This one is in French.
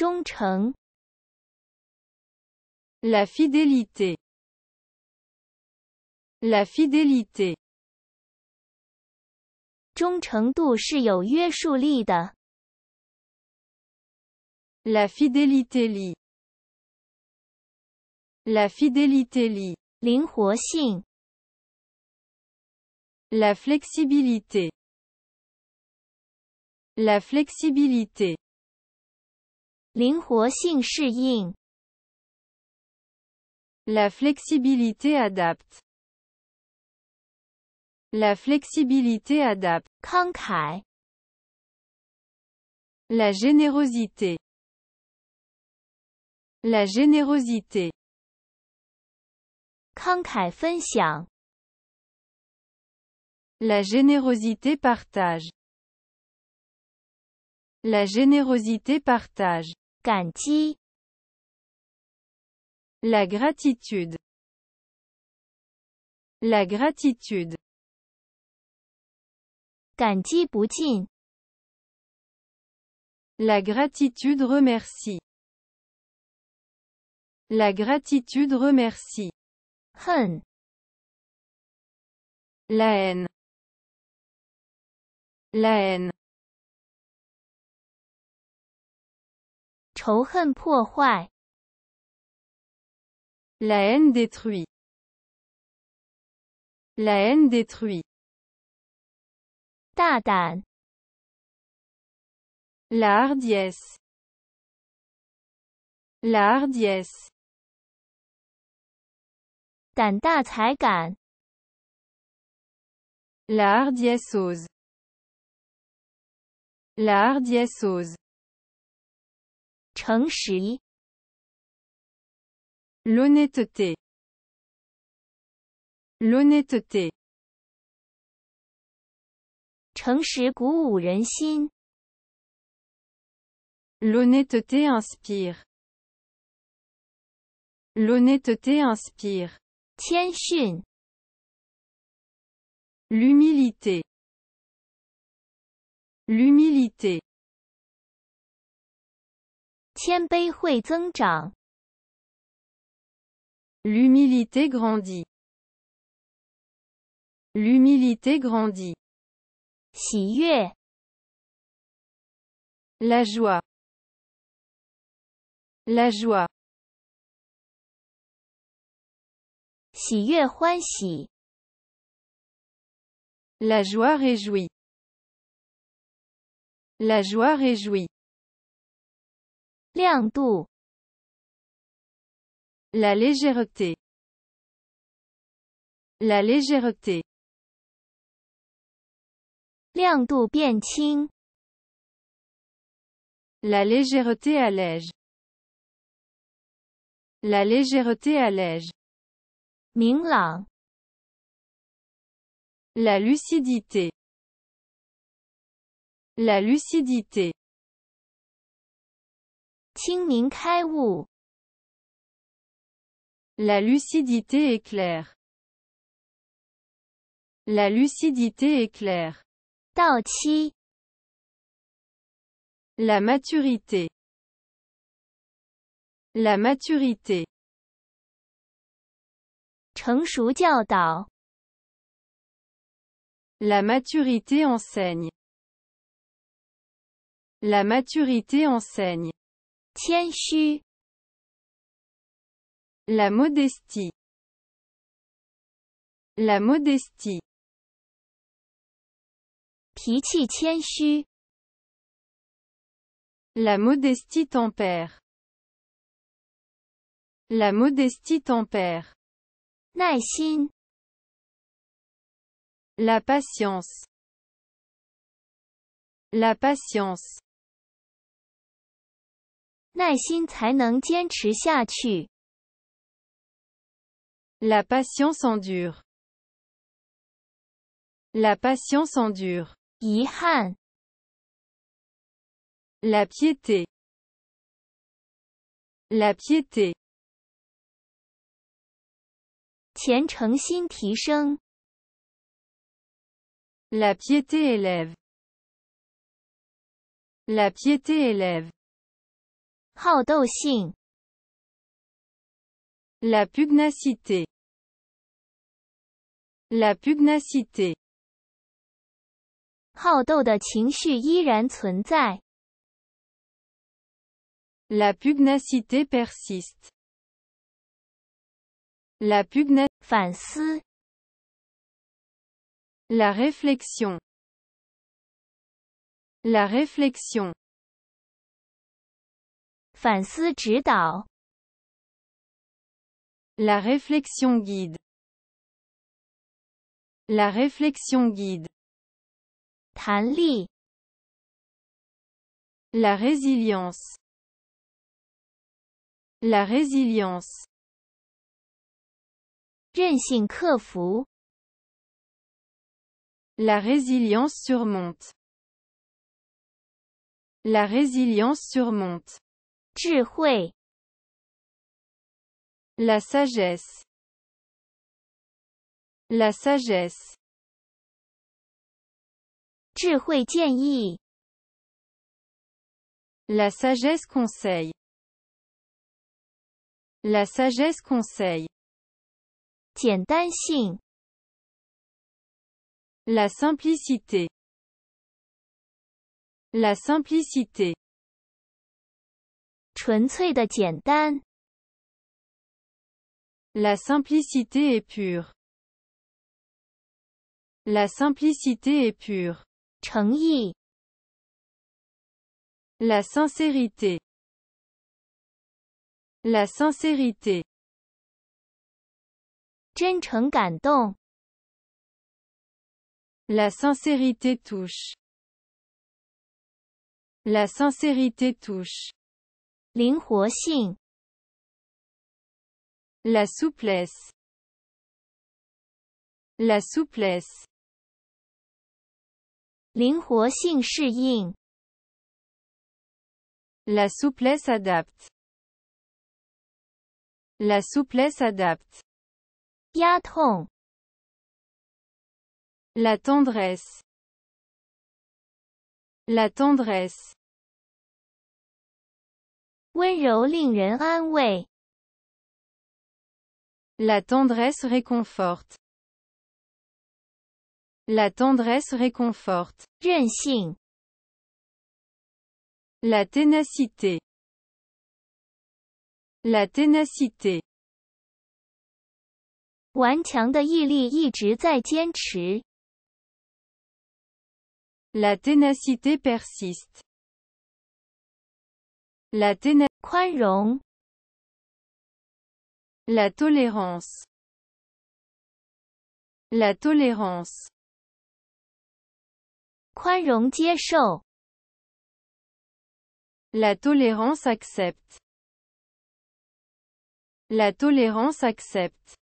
忠诚。La fidélité。La fidélité。忠诚度是有约束力的。La fidélité li。La fidélité li。灵活性。La flexibilité。La flexibilité。Ying. La flexibilité adapte. La flexibilité adapte. Kai. La générosité. La générosité. La générosité partage. La générosité partage. La gratitude. La gratitude. poutine La gratitude remercie. La gratitude remercie. La haine. La haine. La haine détruit. La haine détruit. 大胆. La hardiesse. La hardiesse. Lardies La hardiesse ose. La hardiesse ose. L'honnêteté. L'honnêteté. L'honnêteté inspire. L'honnêteté inspire. L'humilité. L'humilité. L'humilité grandit. L'humilité grandit. Si La joie. La joie. Si La joie réjouit. La joie réjouit. La légèreté la légèreté 亮度变轻 la légèreté allège la légèreté allège 明朗 la lucidité la lucidité la lucidité est claire. La lucidité est claire. La maturité. La maturité. La maturité enseigne. La maturité enseigne la modestie. La modestie. la modestie tempère. La modestie tempère. la patience. La patience. 耐心才能坚持下去。La patience endure. La patience endure. 遗憾。La piété. La piété. 虔诚心提升。La piété élève. La piété élève. La pugnacité. La pugnacité. La pugnacité persiste. La pugnacité. La réflexion. La réflexion. La réflexion guide. La réflexion guide. li. La résilience. La résilience. La résilience surmonte. La résilience surmonte la sagesse la sagesse conseil la sagesse conseille la sagesse conseille simplicité la simplicité la simplicité la simplicité est pure. La simplicité est pure. La sincérité. La sincérité. La sincérité touche. La sincérité touche xing. La souplesse. La souplesse. ying. La souplesse adapte. La souplesse adapte. 压痛 La tendresse. La tendresse. La tendresse réconforte. La tendresse réconforte. La ténacité. La ténacité. La ténacité persiste. La ténèbre. La tolérance. La tolérance. La tolérance accepte. La tolérance accepte.